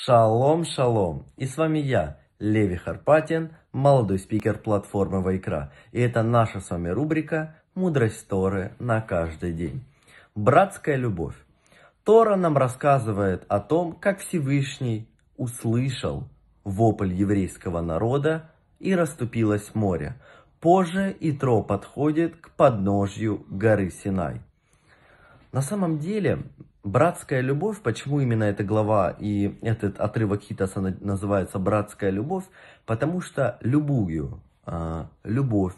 Шалом, шалом! И с вами я, Леви Харпатин, молодой спикер платформы Вайкра. И это наша с вами рубрика «Мудрость Торы на каждый день». Братская любовь. Тора нам рассказывает о том, как Всевышний услышал вопль еврейского народа и расступилось море. Позже Итро подходит к подножью горы Синай. На самом деле, Братская любовь, почему именно эта глава и этот отрывок Хитаса называется «Братская любовь»? Потому что любую э, любовь,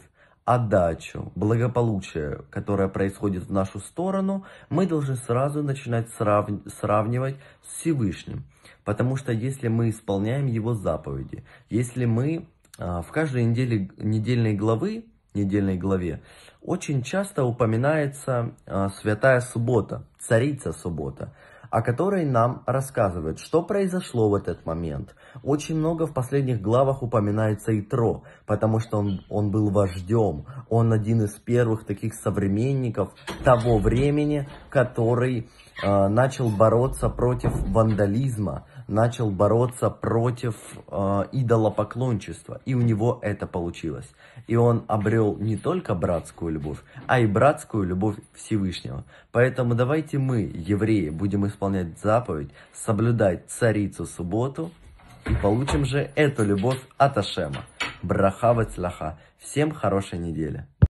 отдачу, благополучие, которое происходит в нашу сторону, мы должны сразу начинать срав... сравнивать с Всевышним. Потому что если мы исполняем Его заповеди, если мы э, в каждой неделе недельной главы недельной главе, очень часто упоминается э, Святая Суббота, Царица Суббота, о которой нам рассказывают, что произошло в этот момент. Очень много в последних главах упоминается Итро, потому что он, он был вождем, он один из первых таких современников того времени, который э, начал бороться против вандализма, начал бороться против э, идолопоклончества. И у него это получилось. И он обрел не только братскую любовь, а и братскую любовь Всевышнего. Поэтому давайте мы, евреи, будем исполнять заповедь, соблюдать царицу субботу и получим же эту любовь от Ашема. Браха вацлаха. Всем хорошей недели.